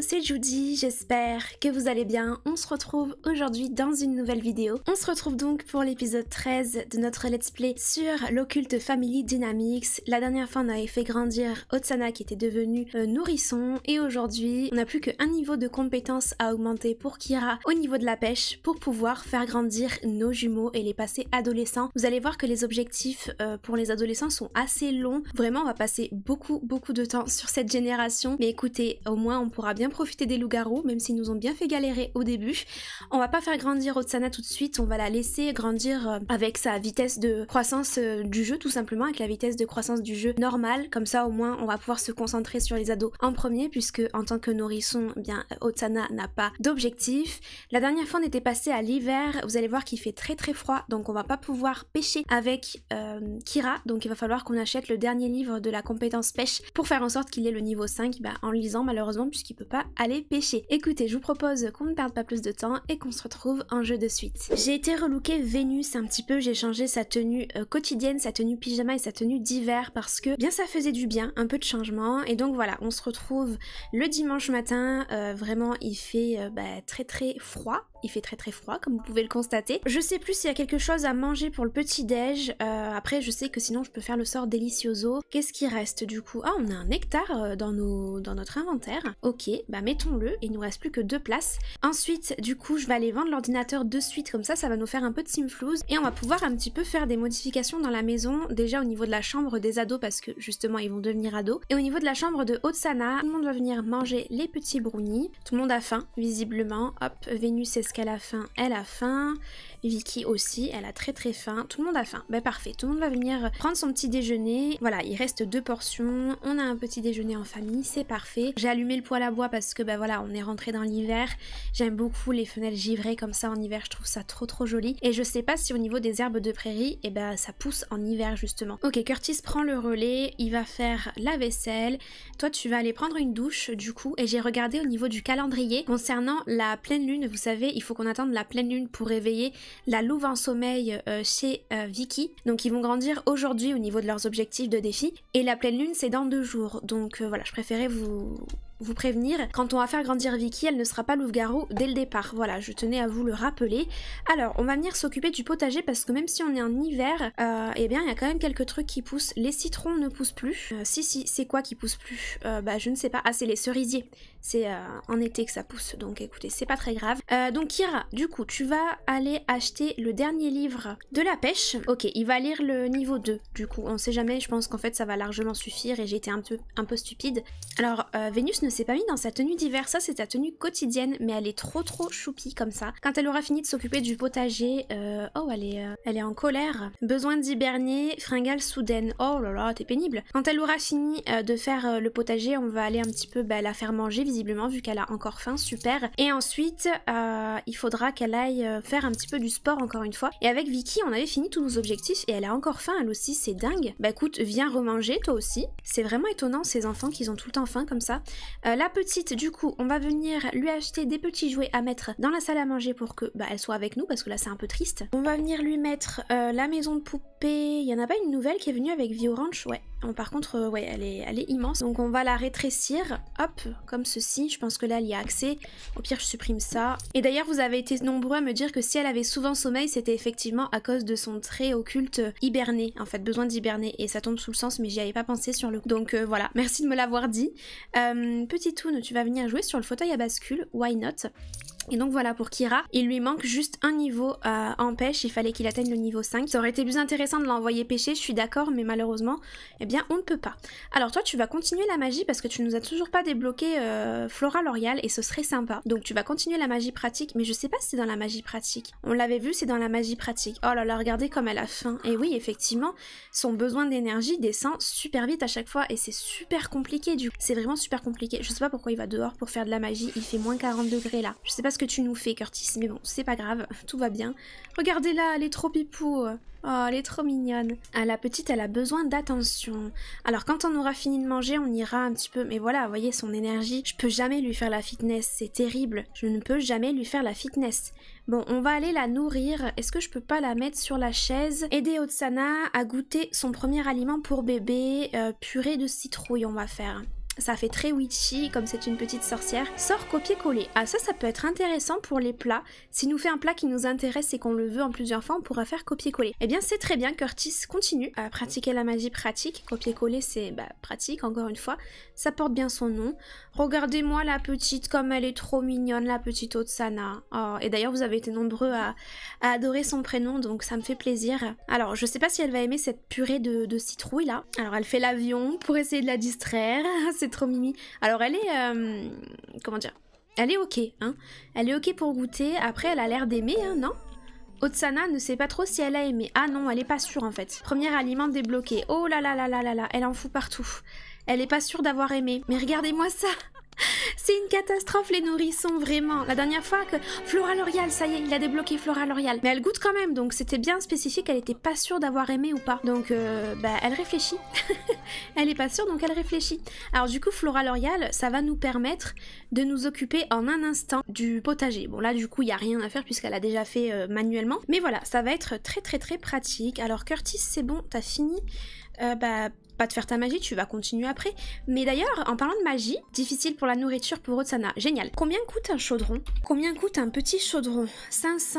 c'est Judy, j'espère que vous allez bien. On se retrouve aujourd'hui dans une nouvelle vidéo. On se retrouve donc pour l'épisode 13 de notre let's play sur l'occulte Family Dynamics. La dernière fois, on avait fait grandir Otsana qui était devenu euh, nourrisson et aujourd'hui, on n'a plus qu'un niveau de compétence à augmenter pour Kira au niveau de la pêche pour pouvoir faire grandir nos jumeaux et les passer adolescents. Vous allez voir que les objectifs euh, pour les adolescents sont assez longs. Vraiment, on va passer beaucoup beaucoup de temps sur cette génération. Mais écoutez, au moins on pourra bien profiter des loups-garous, même s'ils nous ont bien fait galérer au début. On va pas faire grandir Otsana tout de suite, on va la laisser grandir euh, avec sa vitesse de croissance euh, du jeu, tout simplement, avec la vitesse de croissance du jeu normale. Comme ça, au moins, on va pouvoir se concentrer sur les ados en premier, puisque en tant que nourrisson, eh bien, Otsana n'a pas d'objectif. La dernière fois, on était passé à l'hiver. Vous allez voir qu'il fait très très froid, donc on va pas pouvoir pêcher avec euh, Kira. Donc il va falloir qu'on achète le dernier livre de la compétence pêche pour faire en sorte qu'il ait le niveau 5 bah, en lisant, malheureusement, puisqu'il peut pas aller pêcher. Écoutez, je vous propose qu'on ne perde pas plus de temps et qu'on se retrouve en jeu de suite. J'ai été relouqué Vénus un petit peu, j'ai changé sa tenue euh, quotidienne, sa tenue pyjama et sa tenue d'hiver parce que bien ça faisait du bien, un peu de changement et donc voilà, on se retrouve le dimanche matin, euh, vraiment il fait euh, bah, très très froid il fait très très froid comme vous pouvez le constater. Je sais plus s'il y a quelque chose à manger pour le petit déj. Euh, après je sais que sinon je peux faire le sort délicioso. Qu'est-ce qui reste du coup Ah on a un nectar euh, dans, nos, dans notre inventaire. Ok bah mettons-le. Il nous reste plus que deux places. Ensuite du coup je vais aller vendre l'ordinateur de suite comme ça ça va nous faire un peu de simflouze et on va pouvoir un petit peu faire des modifications dans la maison déjà au niveau de la chambre des ados parce que justement ils vont devenir ados et au niveau de la chambre de Otsana, tout le monde va venir manger les petits brownies. Tout le monde a faim visiblement. Hop Vénus et est-ce qu'à la fin, elle a faim Vicky aussi, elle a très très faim. Tout le monde a faim. Ben parfait, tout le monde va venir prendre son petit déjeuner. Voilà, il reste deux portions. On a un petit déjeuner en famille, c'est parfait. J'ai allumé le poêle à bois parce que ben voilà, on est rentré dans l'hiver. J'aime beaucoup les fenêtres givrées comme ça en hiver, je trouve ça trop trop joli. Et je sais pas si au niveau des herbes de prairie, et eh ben ça pousse en hiver justement. Ok, Curtis prend le relais, il va faire la vaisselle. Toi, tu vas aller prendre une douche du coup. Et j'ai regardé au niveau du calendrier concernant la pleine lune. Vous savez, il faut qu'on attende la pleine lune pour réveiller la louve en sommeil euh, chez euh, Vicky. Donc ils vont grandir aujourd'hui au niveau de leurs objectifs de défi. Et la pleine lune, c'est dans deux jours. Donc euh, voilà, je préférais vous, vous prévenir, quand on va faire grandir Vicky, elle ne sera pas louve-garou dès le départ. Voilà, je tenais à vous le rappeler. Alors, on va venir s'occuper du potager parce que même si on est en hiver, euh, eh bien, il y a quand même quelques trucs qui poussent. Les citrons ne poussent plus. Euh, si, si, c'est quoi qui pousse plus euh, Bah, je ne sais pas. Ah, c'est les cerisiers. C'est en été que ça pousse, donc écoutez, c'est pas très grave. donc, Kira, du coup, tu vas aller acheter le dernier livre de la pêche. Ok, il va lire le niveau 2, du coup. On sait jamais, je pense qu'en fait, ça va largement suffire et j'ai été un peu, un peu stupide. Alors, Vénus ne s'est pas mis dans sa tenue d'hiver, ça c'est sa tenue quotidienne, mais elle est trop trop choupie comme ça. Quand elle aura fini de s'occuper du potager, euh, oh elle est, euh, elle est en colère. Besoin d'hiberner, fringale soudaine, oh là là, t'es pénible. Quand elle aura fini euh, de faire le potager, on va aller un petit peu bah, la faire manger visiblement vu qu'elle a encore faim, super. Et ensuite, il faudra qu'elle aille faire un petit peu du sport encore une fois. Et avec Vicky, on avait fini tous nos objectifs et elle a encore faim elle aussi, c'est dingue. Bah écoute, viens remanger toi aussi. C'est vraiment étonnant ces enfants qu'ils ont tout le temps faim comme ça. Euh, la petite, du coup, on va venir lui acheter des petits jouets à mettre dans la salle à manger pour que bah, elle soit avec nous, parce que là, c'est un peu triste. On va venir lui mettre euh, la maison de poupée. Il y en a pas une nouvelle qui est venue avec Vio Ouais, par contre, euh, ouais, elle est, elle immense. Donc on va la rétrécir, hop, comme ceci. Je pense que là, elle y a accès. Au pire, je supprime ça. Et d'ailleurs, vous avez été nombreux à me dire que si elle avait souvent sommeil, c'était effectivement à cause de son trait occulte hiberné. En fait, besoin d'hiberner. Et ça tombe sous le sens, mais j'y avais pas pensé sur le coup. Donc euh, voilà, merci de me l'avoir dit. Euh, petit Toon, tu vas venir jouer sur le fauteuil à bascule. Why not et donc voilà pour Kira, il lui manque juste un niveau euh, en pêche, il fallait qu'il atteigne le niveau 5. Ça aurait été plus intéressant de l'envoyer pêcher, je suis d'accord, mais malheureusement, eh bien on ne peut pas. Alors toi tu vas continuer la magie parce que tu nous as toujours pas débloqué euh, Flora L'Oréal et ce serait sympa. Donc tu vas continuer la magie pratique, mais je sais pas si c'est dans la magie pratique. On l'avait vu, c'est dans la magie pratique. Oh là là, regardez comme elle a faim. Et oui, effectivement, son besoin d'énergie descend super vite à chaque fois et c'est super compliqué du coup. C'est vraiment super compliqué. Je sais pas pourquoi il va dehors pour faire de la magie, il fait moins 40 degrés là. Je sais pas que tu nous fais, Curtis. Mais bon, c'est pas grave, tout va bien. Regardez-la, elle est trop pipou. Oh, elle est trop mignonne. Ah, la petite, elle a besoin d'attention. Alors, quand on aura fini de manger, on ira un petit peu. Mais voilà, voyez, son énergie, je peux jamais lui faire la fitness. C'est terrible. Je ne peux jamais lui faire la fitness. Bon, on va aller la nourrir. Est-ce que je peux pas la mettre sur la chaise Aider Otsana à goûter son premier aliment pour bébé, euh, purée de citrouille, on va faire ça fait très witchy, comme c'est une petite sorcière, sort copier-coller. Ah ça, ça peut être intéressant pour les plats. Si nous fait un plat qui nous intéresse et qu'on le veut en plusieurs fois, on pourra faire copier-coller. Eh bien c'est très bien, Curtis continue à pratiquer la magie pratique. Copier-coller, c'est bah, pratique, encore une fois. Ça porte bien son nom. Regardez-moi la petite, comme elle est trop mignonne, la petite Otsana. Oh, et d'ailleurs, vous avez été nombreux à, adorer son prénom, donc ça me fait plaisir. Alors, je sais pas si elle va aimer cette purée de, de citrouille, là. Alors, elle fait l'avion pour essayer de la distraire. c'est trop mimi. Alors elle est, euh, comment dire, elle est ok, hein. Elle est ok pour goûter. Après, elle a l'air d'aimer, hein, non Otsana ne sait pas trop si elle a aimé. Ah non, elle est pas sûre en fait. Premier aliment débloqué. Oh là là là là là là, elle en fout partout. Elle est pas sûre d'avoir aimé. Mais regardez-moi ça C'est une catastrophe les nourrissons, vraiment. La dernière fois que Flora L'Oréal, ça y est, il a débloqué Flora L'Oréal. Mais elle goûte quand même, donc c'était bien spécifique, elle était pas sûre d'avoir aimé ou pas. Donc, euh, bah, elle réfléchit. elle est pas sûre, donc elle réfléchit. Alors du coup, Flora L'Oréal, ça va nous permettre de nous occuper en un instant du potager. Bon là, du coup, il y a rien à faire puisqu'elle a déjà fait euh, manuellement. Mais voilà, ça va être très très très pratique. Alors Curtis, c'est bon, t'as fini. Euh, bah, pas de faire ta magie, tu vas continuer après. Mais d'ailleurs, en parlant de magie, difficile pour la nourriture pour Otsana. Génial. Combien coûte un chaudron Combien coûte un petit chaudron 500,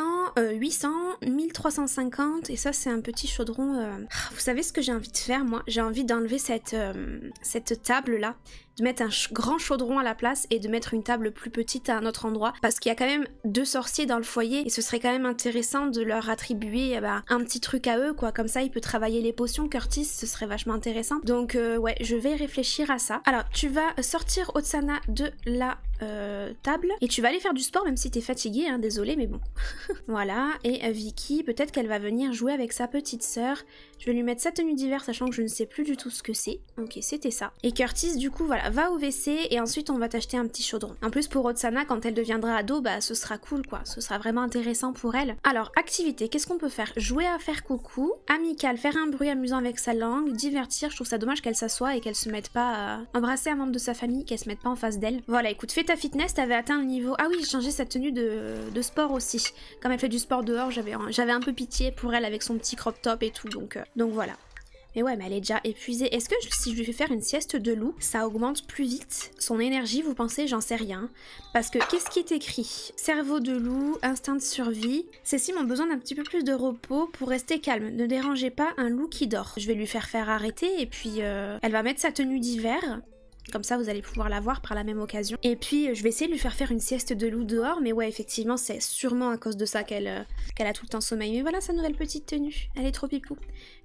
800, 1350. Et ça, c'est un petit chaudron. Euh, ah, vous savez ce que j'ai envie de faire, moi J'ai envie d'enlever cette, euh, cette table-là de mettre un grand chaudron à la place et de mettre une table plus petite à un autre endroit parce qu'il y a quand même deux sorciers dans le foyer et ce serait quand même intéressant de leur attribuer eh ben, un petit truc à eux quoi comme ça il peut travailler les potions Curtis ce serait vachement intéressant donc euh, ouais je vais réfléchir à ça alors tu vas sortir Otsana de la euh, table. Et tu vas aller faire du sport, même si t'es fatigué, hein, désolé, mais bon. voilà, et euh, Vicky, peut-être qu'elle va venir jouer avec sa petite sœur. Je vais lui mettre sa tenue d'hiver, sachant que je ne sais plus du tout ce que c'est. Ok, c'était ça. Et Curtis, du coup, voilà, va au WC, et ensuite on va t'acheter un petit chaudron. En plus, pour Otsana, quand elle deviendra ado, bah ce sera cool, quoi. Ce sera vraiment intéressant pour elle. Alors, activité, qu'est-ce qu'on peut faire Jouer à faire coucou, amical, faire un bruit amusant avec sa langue, divertir, je trouve ça dommage qu'elle s'assoie et qu'elle se mette pas à embrasser un membre de sa famille, qu'elle se mette pas en face d'elle. Voilà, écoute, fais sa fitness, avait atteint le niveau. Ah oui, j'ai changé sa tenue de, de, sport aussi. Comme elle fait du sport dehors, j'avais un peu pitié pour elle avec son petit crop top et tout, donc, euh, donc voilà. Mais ouais, mais elle est déjà épuisée. Est-ce que si je lui fais faire une sieste de loup, ça augmente plus vite son énergie, vous pensez J'en sais rien. Parce que qu'est-ce qui est écrit Cerveau de loup, instinct de survie. Ces cimes ont besoin d'un petit peu plus de repos pour rester calme. Ne dérangez pas un loup qui dort. Je vais lui faire faire arrêter et puis euh, elle va mettre sa tenue d'hiver. Comme ça, vous allez pouvoir la voir par la même occasion. Et puis, euh, je vais essayer de lui faire faire une sieste de loup dehors. Mais ouais, effectivement, c'est sûrement à cause de ça euh, qu'elle a tout le temps sommeil. Mais voilà sa nouvelle petite tenue. Elle est trop pipou.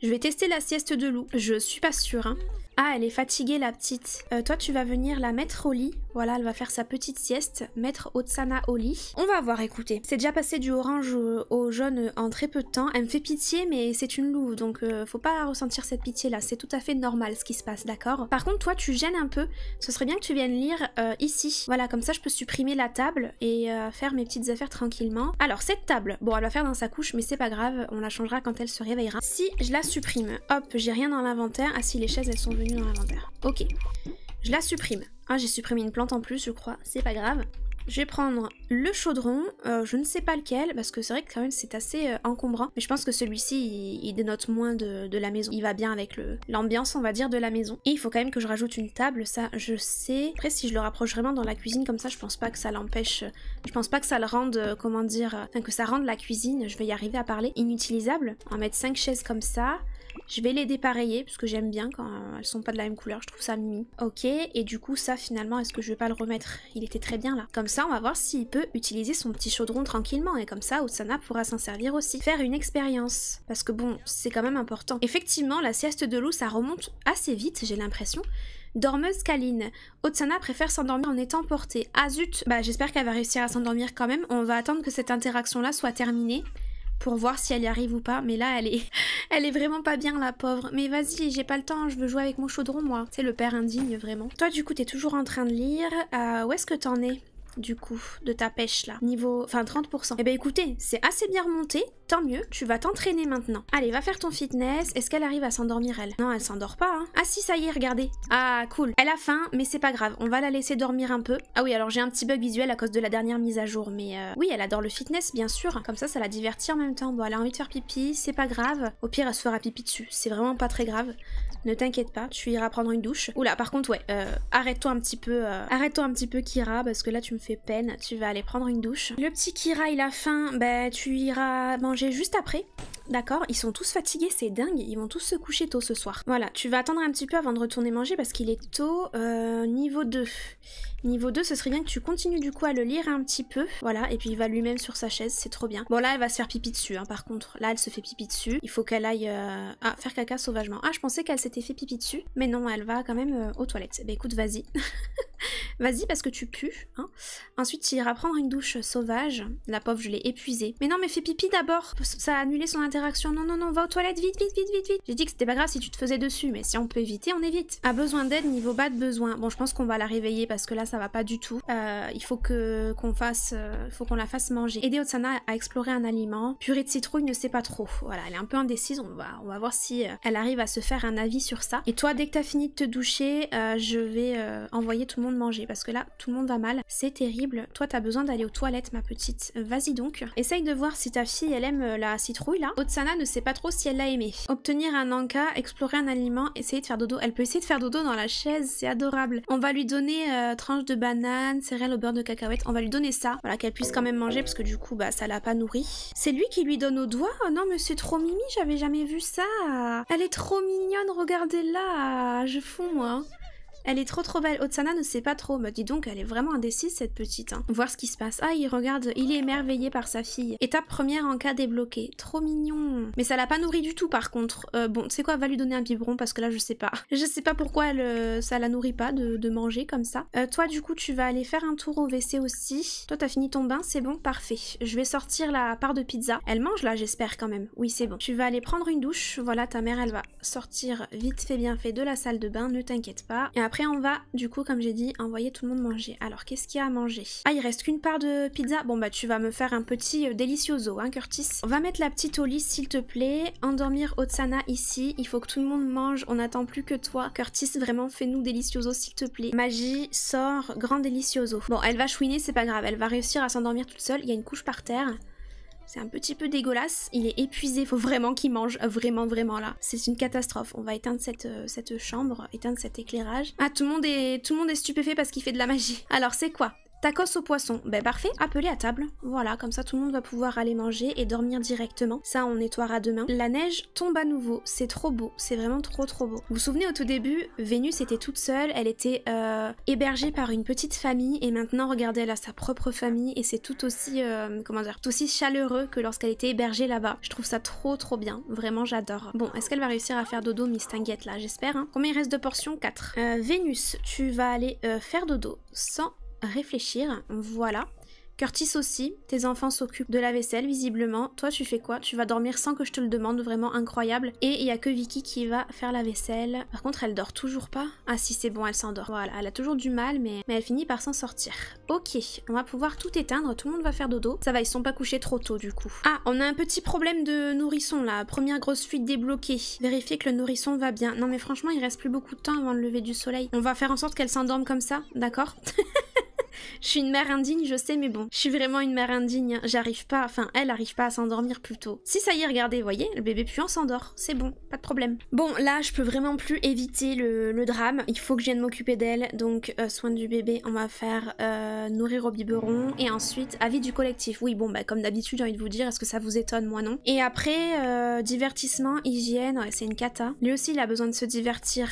Je vais tester la sieste de loup. Je suis pas sûre. Hein. Ah, elle est fatiguée la petite. Euh, toi, tu vas venir la mettre au lit. Voilà, elle va faire sa petite sieste. Mettre Otsana au lit. On va voir, écoutez. C'est déjà passé du orange au jaune en très peu de temps. Elle me fait pitié, mais c'est une louve, donc euh, faut pas ressentir cette pitié là. C'est tout à fait normal ce qui se passe, d'accord Par contre, toi, tu gênes un peu. Ce serait bien que tu viennes lire euh, ici. Voilà, comme ça, je peux supprimer la table et faire mes petites affaires tranquillement. Alors, cette table, bon, elle va faire dans sa couche, mais c'est pas grave. On la changera quand elle se réveillera. Si je la supprime, hop, j'ai rien dans l'inventaire. Ah si, les chaises, elles sont venues dans l'inventaire. Ok. Je la supprime. Ah, j'ai supprimé une plante en plus, je crois. C'est pas grave. Je vais prendre le chaudron, euh, je ne sais pas lequel, parce que c'est vrai que quand même c'est assez euh, encombrant. Mais je pense que celui-ci, il, dénote moins de, la maison. Il va bien avec l'ambiance, on va dire, de la maison. Et il faut quand même que je rajoute une table, ça je sais. Après, si je le rapproche vraiment dans la cuisine comme ça, je pense pas que ça l'empêche... Je pense pas que ça le rende, euh, comment dire... que ça rende la cuisine, je vais y arriver à parler, inutilisable. On va mettre 5 chaises comme ça. Je vais les dépareiller parce que j'aime bien quand elles sont pas de la même couleur, je trouve ça mimi. Ok, et du coup ça finalement, est-ce que je vais pas le remettre Il était très bien là. Comme ça, on va voir s'il peut utiliser son petit chaudron tranquillement et comme ça, Otsana pourra s'en servir aussi. Faire une expérience, parce que bon, c'est quand même important. Effectivement, la sieste de loup, ça remonte assez vite, j'ai l'impression. Dormeuse Kaline. Otsana préfère s'endormir en étant portée. Ah zut Bah j'espère qu'elle va réussir à s'endormir quand même. On va attendre que cette interaction là soit terminée pour voir si elle y arrive ou pas. Mais là, elle est, elle est vraiment pas bien, la pauvre. Mais vas-y, j'ai pas le temps, je veux jouer avec mon chaudron, moi. C'est le père indigne, vraiment. Toi, du coup, t'es toujours en train de lire. Euh, où est-ce que t'en es du coup, de ta pêche là. Niveau, enfin 30%. Eh ben écoutez, c'est assez bien remonté, tant mieux, tu vas t'entraîner maintenant. Allez, va faire ton fitness. Est-ce qu'elle arrive à s'endormir elle Non, elle s'endort pas. Hein. Ah si, ça y est, regardez. Ah cool. Elle a faim, mais c'est pas grave. On va la laisser dormir un peu. Ah oui, alors j'ai un petit bug visuel à cause de la dernière mise à jour, mais euh, oui, elle adore le fitness, bien sûr. Comme ça, ça la divertit en même temps. Bon, elle a envie de faire pipi, c'est pas grave. Au pire, elle se fera pipi dessus. C'est vraiment pas très grave ne t'inquiète pas, tu iras prendre une douche. Oula, par contre, ouais, euh, arrête-toi un petit peu, euh, arrête-toi un petit peu, Kira, parce que là, tu me fais peine. Tu vas aller prendre une douche. Le petit Kira, il a faim, ben, tu iras manger juste après. D'accord Ils sont tous fatigués, c'est dingue, ils vont tous se coucher tôt ce soir. Voilà, tu vas attendre un petit peu avant de retourner manger parce qu'il est tôt, euh, niveau 2. Niveau 2, ce serait bien que tu continues du coup à le lire un petit peu. Voilà, et puis il va lui-même sur sa chaise, c'est trop bien. Bon là, elle va se faire pipi dessus, hein, par contre. Là, elle se fait pipi dessus. Il faut qu'elle aille... Ah, faire caca sauvagement. Ah, je pensais qu'elle s'était fait pipi dessus. Mais non, elle va quand même euh, aux toilettes. Bah écoute, vas-y. Vas-y parce que tu pues. Hein. Ensuite, tu iras prendre une douche sauvage. La pauvre, je l'ai épuisée. Mais non, mais fais pipi d'abord. Ça a annulé son interaction. Non, non, non, va aux toilettes, vite, vite, vite, vite, vite. J'ai dit que c'était pas grave si tu te faisais dessus, mais si on peut éviter, on évite. A besoin d'aide, niveau bas de besoin. Bon, je pense qu'on va la réveiller parce que là, ça va pas du tout. Euh, il faut que qu'on fasse, euh, faut qu'on la fasse manger. Aider Otsana à explorer un aliment. Purée de citrouille, ne sait pas trop. Voilà, elle est un peu indécise. On va, on va voir si euh, elle arrive à se faire un avis sur ça. Et toi, dès que t'as fini de te doucher, je vais envoyer tout le monde manger parce que là tout le monde va mal, c'est terrible. Toi t'as besoin d'aller aux toilettes ma petite, vas-y donc. Essaye de voir si ta fille elle aime euh, la citrouille là. Otsana ne sait pas trop si elle l'a aimé. Obtenir un anka, explorer un aliment, essayer de faire dodo. Elle peut essayer de faire dodo dans la chaise, c'est adorable. On va lui donner euh, tranche de banane, céréales au beurre de cacahuète, on va lui donner ça, voilà qu'elle puisse quand même manger parce que du coup bah ça l'a pas nourri. C'est lui qui lui donne au doigt. Oh, non mais c'est trop mimi, j'avais jamais vu ça. Elle est trop mignonne, regardez là, je fonds moi. Elle est trop trop belle. Otsana ne sait pas trop. Me dis donc, elle est vraiment indécise cette petite. Hein. Voir ce qui se passe. Ah, il regarde, il est émerveillé par sa fille. Étape première en cas débloqué. Trop mignon. Mais ça l'a pas nourri du tout par contre. Euh, bon, c'est quoi, va lui donner un biberon parce que là je sais pas. Je sais pas pourquoi elle, euh, ça la nourrit pas de, manger comme ça. Euh, toi du coup, tu vas aller faire un tour au WC aussi. Toi t'as fini ton bain, c'est bon, parfait. Je vais sortir la part de pizza. Elle mange là, j'espère quand même. Oui, c'est bon. Tu vas aller prendre une douche. Voilà, ta mère, elle va sortir vite fait bien fait de la salle de bain, ne t'inquiète pas. Et après, on va, du coup, comme j'ai dit, envoyer tout le monde manger. Alors, qu'est-ce qu'il y a à manger Ah, il reste qu'une part de pizza. Bon, bah, tu vas me faire un petit euh, délicioso hein, Curtis. On va mettre la petite au lit, s'il te plaît. Endormir Otsana ici. Il faut que tout le monde mange. On n'attend plus que toi. Curtis, vraiment, fais-nous délicioso s'il te plaît. Magie, sort, grand délicioso. Bon, elle va chouiner, c'est pas grave. Elle va réussir à s'endormir toute seule. Il y a une couche par terre. C'est un petit peu dégueulasse, il est épuisé, faut vraiment qu'il mange, vraiment, vraiment là. C'est une catastrophe, on va éteindre cette, euh, cette chambre, éteindre cet éclairage. Ah, tout le monde est, tout le monde est stupéfait parce qu'il fait de la magie. Alors c'est quoi Tacos au poisson, ben parfait, appelez à table. Voilà, comme ça tout le monde va pouvoir aller manger et dormir directement. Ça, on nettoiera demain. La neige tombe à nouveau, c'est trop beau, c'est vraiment trop trop beau. Vous vous souvenez au tout début, Vénus était toute seule, elle était euh, hébergée par une petite famille et maintenant, regardez, elle a sa propre famille et c'est tout aussi, euh, comment dire, tout aussi chaleureux que lorsqu'elle était hébergée là-bas. Je trouve ça trop trop bien, vraiment j'adore. Bon, est-ce qu'elle va réussir à faire dodo, Miss Tinguette là, j'espère. Hein Combien il reste de portions 4. Euh, Vénus, tu vas aller faire dodo sans réfléchir. Voilà. Curtis aussi, tes enfants s'occupent de la vaisselle visiblement, toi tu fais quoi Tu vas dormir sans que je te le demande, vraiment incroyable. Et il y a que Vicky qui va faire la vaisselle. Par contre elle dort toujours pas Ah si c'est bon elle s'endort, voilà, elle a toujours du mal mais, elle finit par s'en sortir. Ok, on va pouvoir tout éteindre, tout le monde va faire dodo. Ça va, ils sont pas couchés trop tôt du coup. Ah, on a un petit problème de nourrisson là, première grosse fuite débloquée. Vérifier que le nourrisson va bien. Non mais franchement il reste plus beaucoup de temps avant le lever du soleil. On va faire en sorte qu'elle s'endorme comme ça, d'accord je suis une mère indigne, je sais, mais bon, je suis vraiment une mère indigne. Hein. J'arrive pas, enfin, elle arrive pas à s'endormir plus tôt. Si ça y est, regardez, voyez, le bébé puant s'endort, c'est bon, pas de problème. Bon, là, je peux vraiment plus éviter le, drame. Il faut que je vienne m'occuper d'elle, donc euh, soin du bébé, on va faire euh, nourrir au biberon et ensuite avis du collectif. Oui, bon, bah comme d'habitude, j'ai envie de vous dire, est-ce que ça vous étonne, moi non. Et après, euh, divertissement, hygiène, ouais, c'est une cata. Lui aussi, il a besoin de se divertir.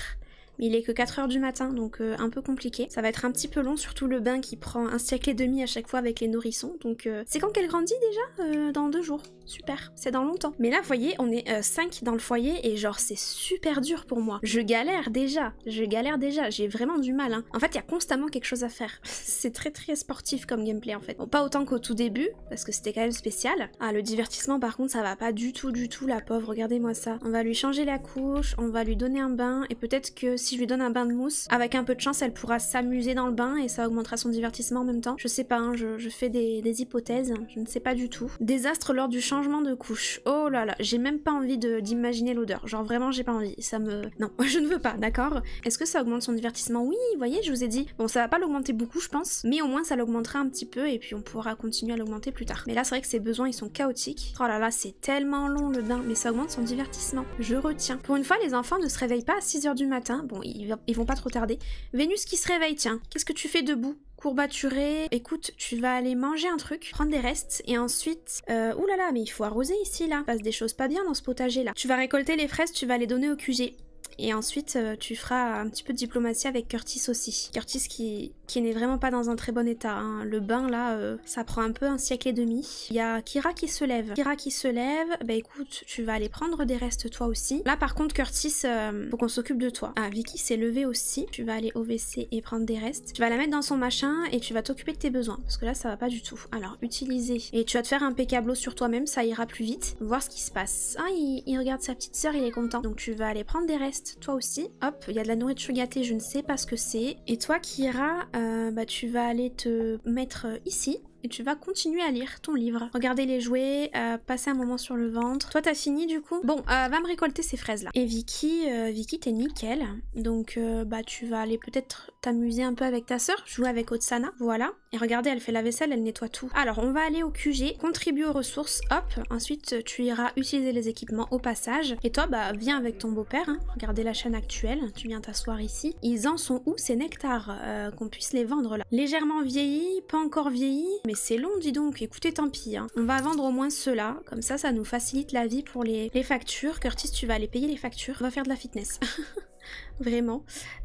Il est que 4h du matin, donc euh, un peu compliqué. Ça va être un petit peu long, surtout le bain qui prend un siècle et demi à chaque fois avec les nourrissons. Donc euh, c'est quand qu'elle grandit déjà euh, Dans deux jours. Super, c'est dans longtemps. Mais là, vous voyez, on est 5 dans le foyer et genre c'est super dur pour moi. Je galère déjà, je galère déjà, j'ai vraiment du mal. Hein. En fait, il y a constamment quelque chose à faire. c'est très très sportif comme gameplay en fait. Bon, pas autant qu'au tout début, parce que c'était quand même spécial. Ah, le divertissement par contre, ça va pas du tout, du tout, la pauvre, regardez-moi ça. On va lui changer la couche, on va lui donner un bain et peut-être que si je lui donne un bain de mousse, avec un peu de chance, elle pourra s'amuser dans le bain et ça augmentera son divertissement en même temps. Je sais pas, hein, je, fais des, hypothèses, je ne sais pas du tout. Désastre lors du changement de couche. Oh là là, j'ai même pas envie d'imaginer l'odeur. Genre vraiment, j'ai pas envie. Ça me. Non, je ne veux pas, d'accord Est-ce que ça augmente son divertissement Oui, vous voyez, je vous ai dit. Bon, ça va pas l'augmenter beaucoup, je pense, mais au moins ça l'augmentera un petit peu et puis on pourra continuer à l'augmenter plus tard. Mais là, c'est vrai que ses besoins ils sont chaotiques. Oh là là, c'est tellement long le bain, mais ça augmente son divertissement. Je retiens. Pour une fois, les enfants ne se réveillent pas à 6h du matin bon, ils, vont pas trop tarder. Vénus qui se réveille, tiens, qu'est-ce que tu fais debout Courbaturée. Écoute, tu vas aller manger un truc, prendre des restes, et ensuite... Euh, là là, mais il faut arroser ici, là. Il passe des choses pas bien dans ce potager, là. Tu vas récolter les fraises, tu vas les donner au QG. Et ensuite, euh, tu feras un petit peu de diplomatie avec Curtis aussi. Curtis qui, qui n'est vraiment pas dans un très bon état. Hein. Le bain, là, euh, ça prend un peu un siècle et demi. Il y a Kira qui se lève. Kira qui se lève, bah écoute, tu vas aller prendre des restes toi aussi. Là, par contre, Curtis, euh, faut qu'on s'occupe de toi. Ah, Vicky s'est levée aussi. Tu vas aller au WC et prendre des restes. Tu vas la mettre dans son machin et tu vas t'occuper de tes besoins. Parce que là, ça va pas du tout. Alors, utiliser. Et tu vas te faire un pécablo sur toi-même, ça ira plus vite. Voir ce qui se passe. Ah, il, il regarde sa petite sœur, il est content. Donc, tu vas aller prendre des restes toi aussi, hop, il y a de la nourriture gâtée, je ne sais pas ce que c'est. Et toi, Kira, euh, bah, tu vas aller te mettre euh, ici et tu vas continuer à lire ton livre. Regarder les jouets, euh, passer un moment sur le ventre. Toi, t'as fini du coup Bon, euh, va me récolter ces fraises là. Et Vicky, euh, Vicky, t'es nickel. Donc, bah, tu vas aller peut-être t'amuser un peu avec ta soeur jouer avec Otsana, voilà. Et regardez, elle fait la vaisselle, elle nettoie tout. Alors, on va aller au QG, contribuer aux ressources, hop. Ensuite, tu iras utiliser les équipements au passage. Et toi, bah, viens avec ton beau-père, hein. regardez la chaîne actuelle, tu viens t'asseoir ici. Ils en sont où ces nectars Qu'on puisse les vendre là. Légèrement vieillis, pas encore vieillis mais c'est long, dis donc. Écoutez, tant pis. Hein. On va vendre au moins cela. Comme ça, ça nous facilite la vie pour les, les factures. Curtis, tu vas aller payer les factures. On va faire de la fitness. Vraiment.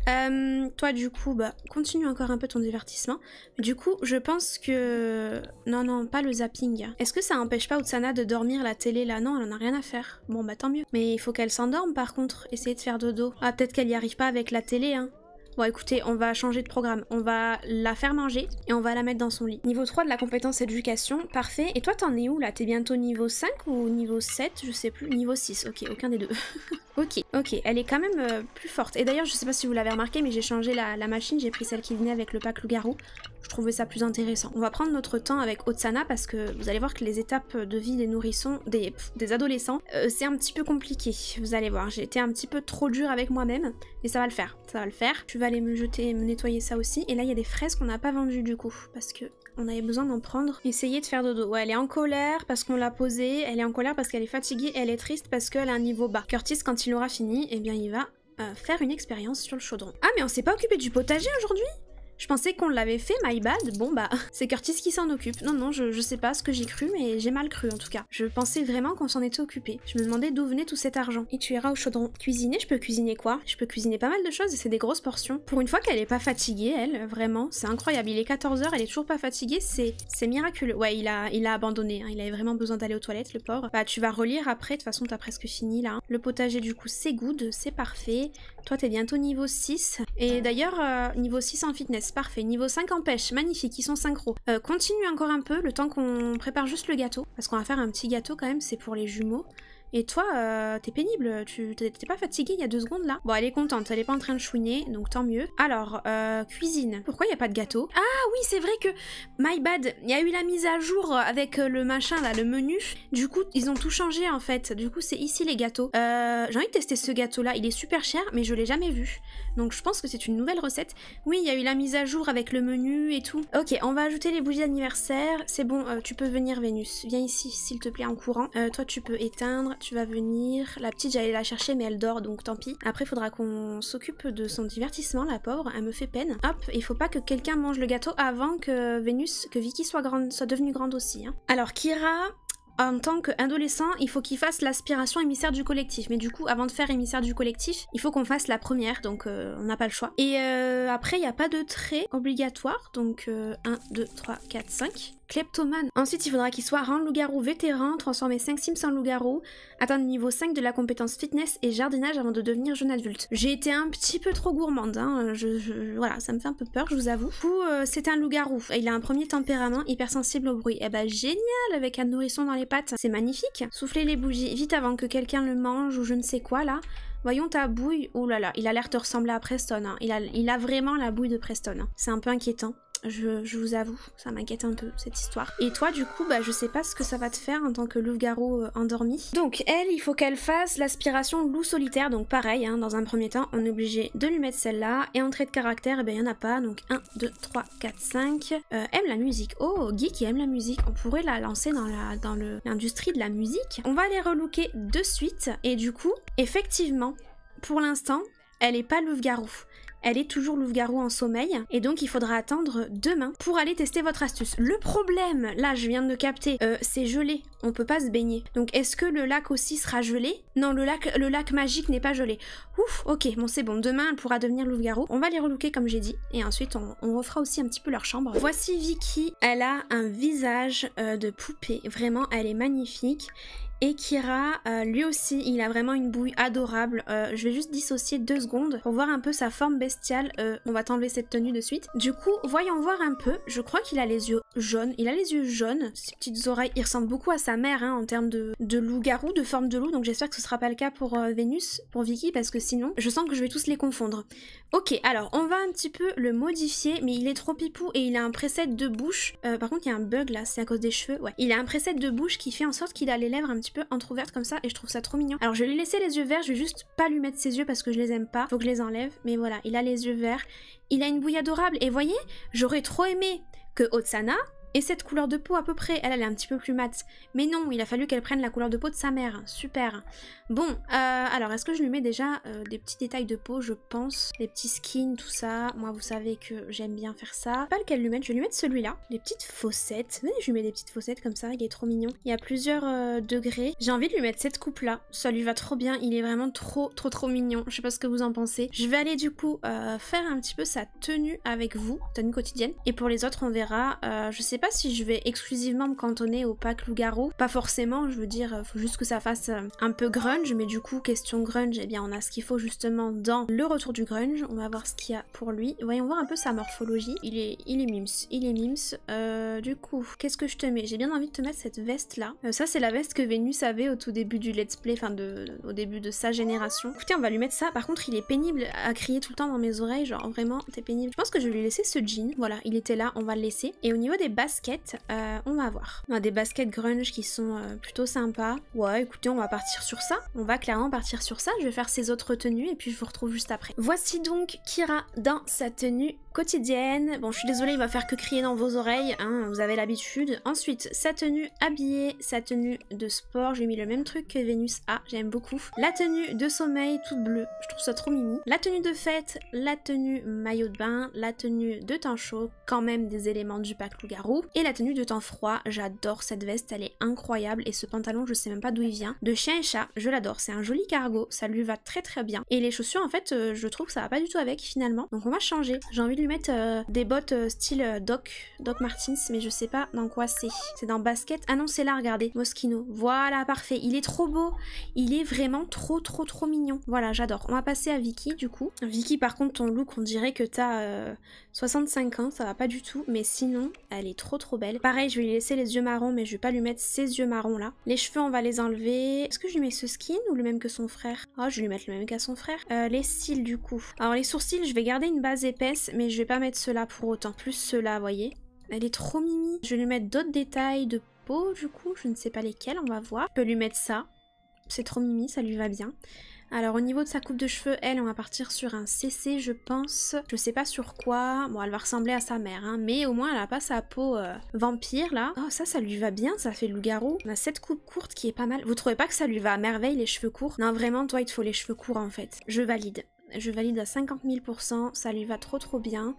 Euh, toi, du coup, bah, continue encore un peu ton divertissement. Du coup, je pense que... Non, non, pas le zapping. Est-ce que ça empêche pas Utsana de dormir la télé là Non, elle en a rien à faire. Bon, bah tant mieux. Mais il faut qu'elle s'endorme, par contre. Essayer de faire dodo. Ah, peut-être qu'elle n'y arrive pas avec la télé, hein. Bon écoutez, on va changer de programme. On va la faire manger et on va la mettre dans son lit. Niveau 3 de la compétence éducation, parfait. Et toi t'en es où là T'es bientôt niveau 5 ou niveau 7 Je sais plus. Niveau 6, ok, aucun des deux. Ok, ok, elle est quand même euh, plus forte. Et d'ailleurs, je sais pas si vous l'avez remarqué, mais j'ai changé la, machine, j'ai pris celle qui venait avec le pack loup-garou. Je trouvais ça plus intéressant. On va prendre notre temps avec Otsana parce que vous allez voir que les étapes de vie des nourrissons, des, des adolescents, euh, c'est un petit peu compliqué. Vous allez voir, j'ai été un petit peu trop dure avec moi-même, mais ça va le faire, ça va le faire. Je vais aller me jeter, me nettoyer ça aussi. Et là, il y a des fraises qu'on n'a pas vendues du coup, parce que on avait besoin d'en prendre. Essayez de faire dodo. Ouais, elle est en colère parce qu'on l'a posée, elle est en colère parce qu'elle est fatiguée, elle est triste parce qu'elle a un niveau bas. Curtis, quand il aura fini, eh bien il va euh, faire une expérience sur le chaudron. Ah mais on s'est pas occupé du potager aujourd'hui je pensais qu'on l'avait fait, my bad. Bon bah, c'est Curtis qui s'en occupe. Non, non, je, sais pas ce que j'ai cru, mais j'ai mal cru en tout cas. Je pensais vraiment qu'on s'en était occupé. Je me demandais d'où venait tout cet argent. Et tu iras au chaudron. Cuisiner, je peux cuisiner quoi Je peux cuisiner pas mal de choses et c'est des grosses portions. Pour une fois qu'elle est pas fatiguée, elle, vraiment, c'est incroyable. Il est 14h, elle est toujours pas fatiguée, c'est c'est miraculeux. Ouais, il a, il a abandonné, hein. il avait vraiment besoin d'aller aux toilettes, le porc. Bah, tu vas relire après, de toute façon, t'as presque fini là. Hein. Le potager, du coup, c'est good, c'est parfait. Toi, t'es bientôt niveau 6. Et d'ailleurs, euh, niveau 6 en fitness, parfait. Niveau 5 en pêche, magnifique, ils sont synchro. Euh, continue encore un peu, le temps qu'on prépare juste le gâteau. Parce qu'on va faire un petit gâteau quand même, c'est pour les jumeaux. Et toi, euh, t'es pénible, tu t'es pas fatiguée il y a deux secondes là Bon, elle est contente, elle est pas en train de chouiner, donc tant mieux. Alors, euh, cuisine. Pourquoi il y a pas de gâteau Ah oui, c'est vrai que, my bad, il y a eu la mise à jour avec euh, le machin là, le menu. Du coup, ils ont tout changé en fait. Du coup, c'est ici les gâteaux. J'ai envie de tester ce gâteau là, il est super cher, mais je l'ai jamais vu. Donc je pense que c'est une nouvelle recette. Oui, il y a eu la mise à jour avec le menu et tout. Ok, on va ajouter les bougies d'anniversaire. C'est bon, tu peux venir Vénus. Viens ici, s'il te plaît, en courant. toi, tu peux éteindre tu vas venir. La petite, j'allais la chercher, mais elle dort, donc tant pis. Après, il faudra qu'on s'occupe de son divertissement, la pauvre. Elle me fait peine. Hop, il faut pas que quelqu'un mange le gâteau avant que Vénus, que Vicky soit, grande, soit devenue grande aussi. Hein. Alors, Kira, en tant qu'adolescent, il faut qu'il fasse l'aspiration émissaire du collectif. Mais du coup, avant de faire émissaire du collectif, il faut qu'on fasse la première, donc euh, on n'a pas le choix. Et euh, après, il n'y a pas de trait obligatoire, donc 1, 2, 3, 4, 5. Kleptomane. Ensuite, il faudra qu'il soit rang loup-garou vétéran, transformer 5 sims en loup-garou, atteindre niveau 5 de la compétence fitness et jardinage avant de devenir jeune adulte. J'ai été un petit peu trop gourmande, hein. je, voilà, ça me fait un peu peur, je vous avoue. Du euh, c'est un loup-garou. Il a un premier tempérament hypersensible au bruit. Eh bah génial, avec un nourrisson dans les pattes, c'est magnifique. Souffler les bougies vite avant que quelqu'un le mange ou je ne sais quoi là. Voyons ta bouille. Oh là là, il a l'air de ressembler à Preston. Hein. Il, a, il a vraiment la bouille de Preston. Hein. C'est un peu inquiétant. Je, vous avoue, ça m'inquiète un peu cette histoire. Et toi, du coup, bah, je sais pas ce que ça va te faire en tant que loup-garou euh, endormi. Donc, elle, il faut qu'elle fasse l'aspiration loup solitaire. Donc, pareil, hein, dans un premier temps, on est obligé de lui mettre celle-là. Et en trait de caractère, eh ben, il n'y en a pas. Donc, 1, 2, 3, 4, 5. aime la musique. Oh, Guy qui aime la musique. On pourrait la lancer dans l'industrie de la musique. On va les relooker de suite. Et du coup, effectivement, pour l'instant, elle est pas loup-garou elle est toujours louve-garou en sommeil et donc il faudra attendre demain pour aller tester votre astuce. Le problème, là je viens de le capter, euh, c'est gelé, on peut pas se baigner. Donc est-ce que le lac aussi sera gelé Non, le lac, le lac magique n'est pas gelé. Ouf, ok, bon c'est bon, demain elle pourra devenir louve-garou. On va les relooker comme j'ai dit et ensuite on, refera aussi un petit peu leur chambre. Voici Vicky, elle a un visage euh, de poupée, vraiment elle est magnifique et Kira, euh, lui aussi, il a vraiment une bouille adorable. Euh, je vais juste dissocier deux secondes pour voir un peu sa forme bestiale. Euh, on va t'enlever cette tenue de suite. Du coup, voyons voir un peu. Je crois qu'il a les yeux jaunes. Il a les yeux jaunes. Ses petites oreilles, il ressemble beaucoup à sa mère hein, en termes de, loup-garou, de forme de loup. Donc j'espère que ce ne sera pas le cas pour Vénus, pour Vicky, parce que sinon, je sens que je vais tous les confondre. Ok, alors on va un petit peu le modifier, mais il est trop pipou et il a un preset de bouche. par contre, il y a un bug là, c'est à cause des cheveux. Ouais, il a un preset de bouche qui fait en sorte qu'il a les lèvres un petit petit peu entrouverte comme ça et je trouve ça trop mignon. Alors je lui ai laissé les yeux verts, je vais juste pas lui mettre ses yeux parce que je les aime pas, faut que je les enlève. Mais voilà, il a les yeux verts, il a une bouille adorable et voyez, j'aurais trop aimé que Otsana et cette couleur de peau à peu près, elle, elle est un petit peu plus mate. Mais non, il a fallu qu'elle prenne la couleur de peau de sa mère. Super. Bon, euh, alors est-ce que je lui mets déjà euh, des petits détails de peau, je pense les petits skins, tout ça. Moi, vous savez que j'aime bien faire ça. Pas lequel lui mettre, je vais lui mettre celui-là. Les petites fossettes. Venez, je lui mets des petites fossettes comme ça, il est trop mignon. Il y a plusieurs euh, degrés. J'ai envie de lui mettre cette coupe-là. Ça lui va trop bien, il est vraiment trop, trop, trop mignon. Je sais pas ce que vous en pensez. Je vais aller du coup faire un petit peu sa tenue avec vous, tenue quotidienne. Et pour les autres, on verra. je sais pas si je vais exclusivement me cantonner au pack loup-garou. Pas forcément, je veux dire, faut juste que ça fasse euh, un peu grunge, mais du coup, question grunge, et eh bien on a ce qu'il faut justement dans le retour du grunge. On va voir ce qu'il y a pour lui. Voyons voir un peu sa morphologie. Il est, il est mims, il est mims. Euh, du coup, qu'est-ce que je te mets J'ai bien envie de te mettre cette veste là. Euh, ça, c'est la veste que Vénus avait au tout début du let's play, enfin au début de sa génération. Écoutez, on va lui mettre ça. Par contre, il est pénible à crier tout le temps dans mes oreilles, genre vraiment, t'es pénible. Je pense que je vais lui laisser ce jean. Voilà, il était là, on va le laisser. Et au niveau des bas baskets. Euh, on va voir. On a des baskets grunge qui sont euh, plutôt sympas. Ouais, écoutez, on va partir sur ça. On va clairement partir sur ça. Je vais faire ses autres tenues et puis je vous retrouve juste après. Voici donc Kira dans sa tenue quotidienne. Bon, je suis désolée, il va faire que crier dans vos oreilles, hein, vous avez l'habitude. Ensuite, sa tenue habillée, sa tenue de sport. J'ai mis le même truc que Vénus A, j'aime beaucoup. La tenue de sommeil, toute bleue, je trouve ça trop mimi. La tenue de fête, la tenue maillot de bain, la tenue de temps chaud, quand même des éléments du pack loup-garou. Et la tenue de temps froid, j'adore cette veste, elle est incroyable. Et ce pantalon, je sais même pas d'où il vient. De chien et chat, je l'adore, c'est un joli cargo, ça lui va très très bien. Et les chaussures, en fait, euh, je trouve que ça va pas du tout avec finalement. Donc on va changer, j'ai envie de lui mettre euh, des bottes euh, style euh, Doc, Doc Martins, mais je sais pas dans quoi c'est. C'est dans basket. Ah non, c'est là, regardez, Moschino. Voilà, parfait. Il est trop beau. Il est vraiment trop, trop, trop mignon. Voilà, j'adore. On va passer à Vicky, du coup. Vicky, par contre, ton look, on dirait que t'as 65 ans, ça va pas du tout. Mais sinon, elle est trop, trop belle. Pareil, je vais lui laisser les yeux marrons, mais je vais pas lui mettre ces yeux marrons là. Les cheveux, on va les enlever. Est-ce que je lui mets ce skin ou le même que son frère oh, je vais lui mettre le même qu'à son frère. les cils, du coup. Alors, les sourcils, je vais garder une base épaisse, mais je je vais pas mettre cela pour autant, plus cela, voyez. Elle est trop mimi. Je vais lui mettre d'autres détails de peau, du coup, je ne sais pas lesquels, on va voir. Je peux lui mettre ça, c'est trop mimi, ça lui va bien. Alors au niveau de sa coupe de cheveux, elle, on va partir sur un CC, je pense. Je sais pas sur quoi. Bon, elle va ressembler à sa mère, hein, mais au moins elle a pas sa peau euh, vampire, là. Oh, ça, ça lui va bien, ça fait loup-garou. On a cette coupe courte qui est pas mal. Vous trouvez pas que ça lui va à merveille, les cheveux courts Non, vraiment, toi, il te faut les cheveux courts, en fait. Je valide je valide à 50 000%, ça lui va trop trop bien.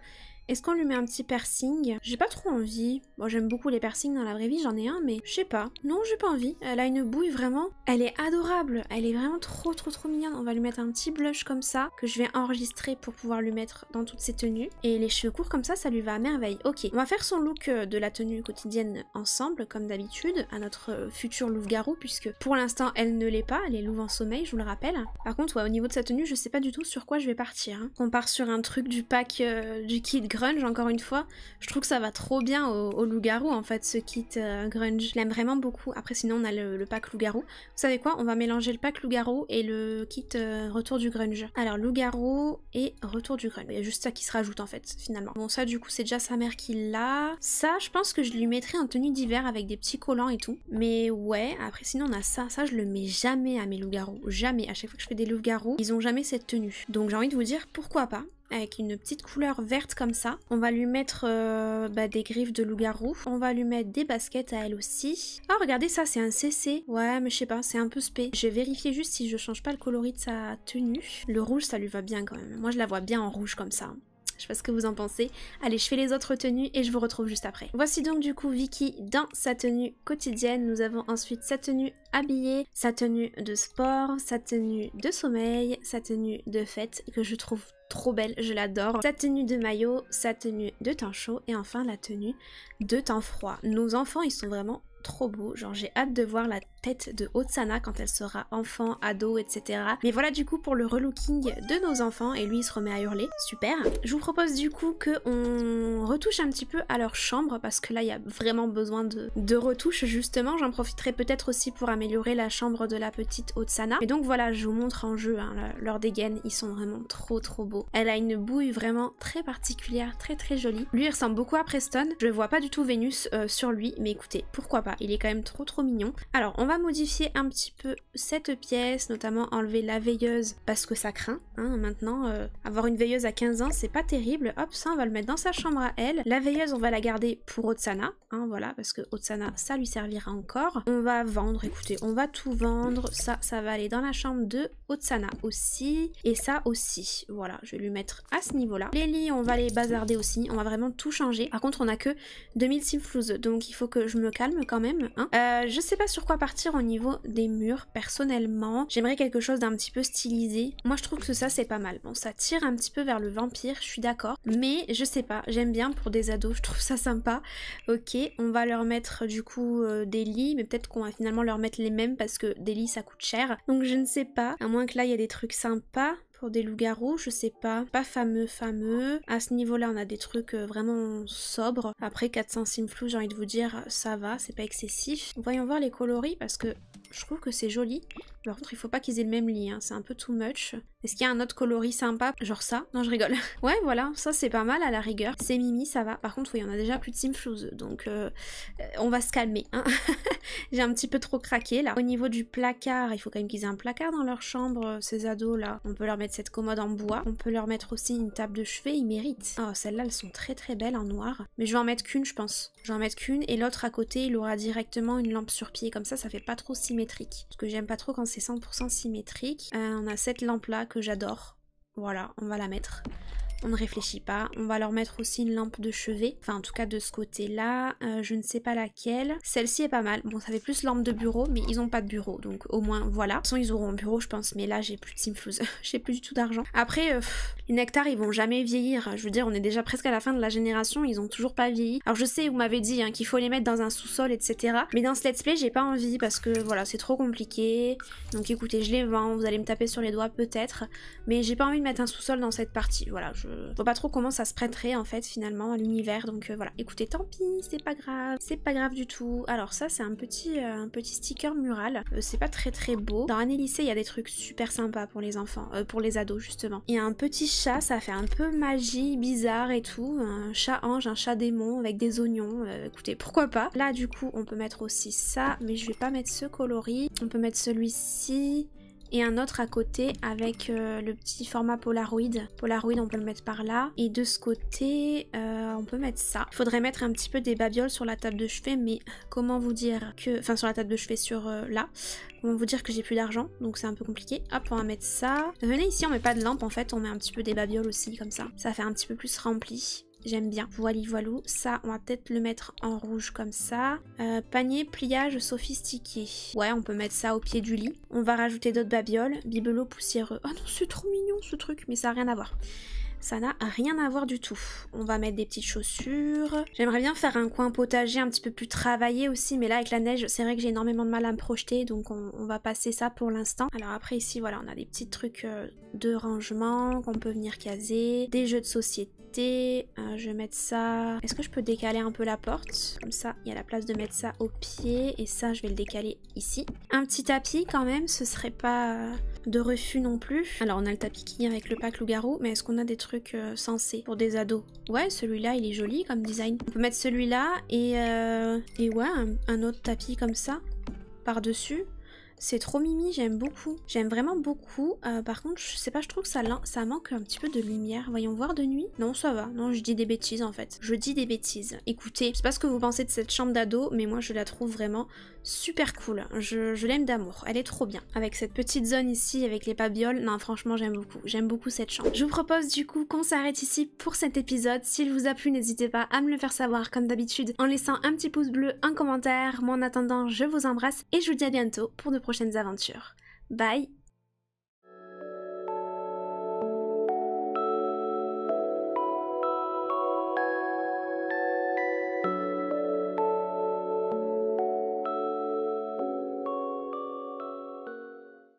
Est-ce qu'on lui met un petit piercing J'ai pas trop envie. Moi, j'aime beaucoup les piercings dans la vraie vie, j'en ai un, mais je sais pas. Non, j'ai pas envie. Elle a une bouille vraiment. Elle est adorable. Elle est vraiment trop, trop, trop mignonne. On va lui mettre un petit blush comme ça, que je vais enregistrer pour pouvoir lui mettre dans toutes ses tenues. Et les cheveux courts comme ça, ça lui va à merveille. Ok, on va faire son look euh, de la tenue quotidienne ensemble, comme d'habitude, à notre futur louve-garou, puisque pour l'instant, elle ne l'est pas. Elle est louve en sommeil, je vous le rappelle. Par contre, ouais, au niveau de sa tenue, je sais pas du tout sur quoi je vais partir. Hein. On part sur un truc du pack euh, du Kid grunge, encore une fois, je trouve que ça va trop bien au, loup-garou, en fait, ce kit euh, grunge. Je l'aime vraiment beaucoup. Après, sinon, on a le, pack loup-garou. Vous savez quoi On va mélanger le pack loup-garou et le kit euh, retour du grunge. Alors, loup-garou et retour du grunge. Il y a juste ça qui se rajoute, en fait, finalement. Bon, ça, du coup, c'est déjà sa mère qui l'a. Ça, je pense que je lui mettrai en tenue d'hiver avec des petits collants et tout. Mais ouais, après, sinon, on a ça. Ça, je le mets jamais à mes loups-garous. Jamais. À chaque fois que je fais des loups-garous, ils ont jamais cette tenue. Donc, j'ai envie de vous dire, pourquoi pas avec une petite couleur verte comme ça. On va lui mettre euh, bah, des griffes de loup-garou. On va lui mettre des baskets à elle aussi. oh, regardez ça, c'est un CC. Ouais, mais je sais pas, c'est un peu spé. Je vais vérifier juste si je change pas le coloris de sa tenue. Le rouge, ça lui va bien quand même. Moi, je la vois bien en rouge comme ça. Je sais pas ce que vous en pensez. Allez, je fais les autres tenues et je vous retrouve juste après. Voici donc du coup Vicky dans sa tenue quotidienne. Nous avons ensuite sa tenue habillée, sa tenue de sport, sa tenue de sommeil, sa tenue de fête que je trouve trop belle, je l'adore. Sa tenue de maillot, sa tenue de temps chaud et enfin la tenue de temps froid. Nos enfants, ils sont vraiment trop beau. Genre, j'ai hâte de voir la tête de Otsana quand elle sera enfant, ado, etc. Mais voilà du coup pour le relooking de nos enfants et lui il se remet à hurler. Super. Je vous propose du coup que on retouche un petit peu à leur chambre parce que là il y a vraiment besoin de, retouches justement. J'en profiterai peut-être aussi pour améliorer la chambre de la petite Otsana. Et donc voilà, je vous montre en jeu hein, leur dégaine. Ils sont vraiment trop trop beaux. Elle a une bouille vraiment très particulière, très très jolie. Lui il ressemble beaucoup à Preston. Je vois pas du tout Vénus euh, sur lui, mais écoutez, pourquoi pas il est quand même trop trop mignon. Alors on va modifier un petit peu cette pièce, notamment enlever la veilleuse parce que ça craint. Hein. maintenant, euh, avoir une veilleuse à 15 ans, c'est pas terrible. Hop, ça on va le mettre dans sa chambre à elle. La veilleuse, on va la garder pour Otsana. Hein, voilà, parce que Otsana, ça lui servira encore. On va vendre, écoutez, on va tout vendre. Ça, ça va aller dans la chambre de Otsana aussi. Et ça aussi. Voilà, je vais lui mettre à ce niveau-là. Les lits, on va les bazarder aussi. On va vraiment tout changer. Par contre, on a que 2000 simflouze, Donc il faut que je me calme quand même. Hein. Euh, je sais pas sur quoi partir au niveau des murs, personnellement. J'aimerais quelque chose d'un petit peu stylisé. Moi, je trouve que ça, c'est pas mal. Bon, ça tire un petit peu vers le vampire, je suis d'accord. Mais je sais pas, j'aime bien pour des ados, je trouve ça sympa. Ok, on va leur mettre du coup euh, des lits, mais peut-être qu'on va finalement leur mettre les mêmes parce que des lits, ça coûte cher. Donc je ne sais pas, à moins que là, il y a des trucs sympas. Pour des loups-garous, je sais pas. Pas fameux, fameux. À ce niveau-là, on a des trucs euh, vraiment sobres. Après, 400 simflou, j'ai envie de vous dire, ça va, c'est pas excessif. Voyons voir les coloris parce que je trouve que c'est joli. Par contre, il faut pas qu'ils aient le même lit, hein. c'est un peu too much. Est-ce qu'il y a un autre coloris sympa Genre ça Non, je rigole. ouais, voilà, ça c'est pas mal à la rigueur. C'est Mimi, ça va. Par contre, il oui, en a déjà plus de Simflouz, donc euh, euh, on va se calmer. Hein. J'ai un petit peu trop craqué là. Au niveau du placard, il faut quand même qu'ils aient un placard dans leur chambre, euh, ces ados là. On peut leur mettre cette commode en bois. On peut leur mettre aussi une table de chevet, ils méritent. Oh, celles-là, elles sont très très belles en noir. Mais je vais en mettre qu'une, je pense. Je vais en mettre qu'une et l'autre à côté, il aura directement une lampe sur pied. Comme ça, ça fait pas trop symétrique. Parce que j'aime pas trop quand c'est 100% symétrique. Euh, on a cette lampe là que j'adore. Voilà, on va la mettre on ne réfléchit pas. On va leur mettre aussi une lampe de chevet, enfin en tout cas de ce côté-là, euh, je ne sais pas laquelle. Celle-ci est pas mal, bon ça fait plus lampe de bureau, mais ils n'ont pas de bureau, donc au moins voilà. De toute façon ils auront un bureau je pense, mais là j'ai plus de simfuse, j'ai plus du tout d'argent. Après, euh, les nectars ils vont jamais vieillir, je veux dire on est déjà presque à la fin de la génération, ils ont toujours pas vieilli. Alors je sais, vous m'avez dit hein, qu'il faut les mettre dans un sous-sol, etc. Mais dans ce let's play j'ai pas envie parce que voilà c'est trop compliqué, donc écoutez je les vends, vous allez me taper sur les doigts peut-être, mais j'ai pas envie de mettre un sous-sol dans cette partie, voilà je vois pas trop comment ça se prêterait en fait finalement à l'univers. Donc euh, voilà, écoutez, tant pis, c'est pas grave, c'est pas grave du tout. Alors ça c'est un petit euh, un petit sticker mural. Euh, c'est pas très très beau. Dans un lycée, il y a des trucs super sympas pour les enfants, pour les ados justement. Il y a un petit chat, ça fait un peu magie bizarre et tout, un chat ange, un chat démon avec des oignons. écoutez, pourquoi pas. Là du coup, on peut mettre aussi ça, mais je vais pas mettre ce coloris. On peut mettre celui-ci et un autre à côté avec euh, le petit format Polaroid. Polaroid, on peut le mettre par là. Et de ce côté, euh, on peut mettre ça. Il faudrait mettre un petit peu des babioles sur la table de chevet, mais comment vous dire que... Enfin, sur la table de chevet, sur euh, là. Comment vous dire que j'ai plus d'argent, donc c'est un peu compliqué. Hop, on va mettre ça. Venez ici, on met pas de lampe en fait, on met un petit peu des babioles aussi, comme ça. Ça fait un petit peu plus rempli j'aime bien. Voilà, voilou Ça, on va peut-être le mettre en rouge comme ça. Euh, panier pliage sophistiqué. Ouais, on peut mettre ça au pied du lit. On va rajouter d'autres babioles. Bibelot poussiéreux. Oh non, c'est trop mignon ce truc, mais ça n'a rien à voir. Ça n'a rien à voir du tout. On va mettre des petites chaussures. J'aimerais bien faire un coin potager un petit peu plus travaillé aussi, mais là avec la neige, c'est vrai que j'ai énormément de mal à me projeter, donc on va passer ça pour l'instant. Alors après ici, voilà, on a des petits trucs euh, de rangement qu'on peut venir caser, des jeux de société euh, je vais mettre ça... Est-ce que je peux décaler un peu la porte Comme ça, il y a la place de mettre ça au pied. Et ça, je vais le décaler ici. Un petit tapis quand même, ce serait pas euh, de refus non plus. Alors, on a le tapis qui vient avec le pack loup-garou, mais est-ce qu'on a des trucs euh, sensés pour des ados Ouais, celui-là, il est joli comme design. On peut mettre celui-là et, et ouais, un autre tapis comme ça par-dessus c'est trop mimi, j'aime beaucoup. J'aime vraiment beaucoup. Euh, par contre, je sais pas, je trouve que ça, manque un petit peu de lumière. Voyons voir de nuit. Non, ça va. Non, je dis des bêtises en fait. Je dis des bêtises. Écoutez, je sais pas ce que vous pensez de cette chambre d'ado, mais moi je la trouve vraiment super cool. Je, l'aime d'amour. Elle est trop bien. Avec cette petite zone ici, avec les pabioles. Non, franchement, j'aime beaucoup. J'aime beaucoup cette chambre. Je vous propose du coup qu'on s'arrête ici pour cet épisode. S'il vous a plu, n'hésitez pas à me le faire savoir comme d'habitude en laissant un petit pouce bleu, un commentaire. Moi en attendant, je vous embrasse et je vous dis à bientôt pour de prochaines aventures. Bye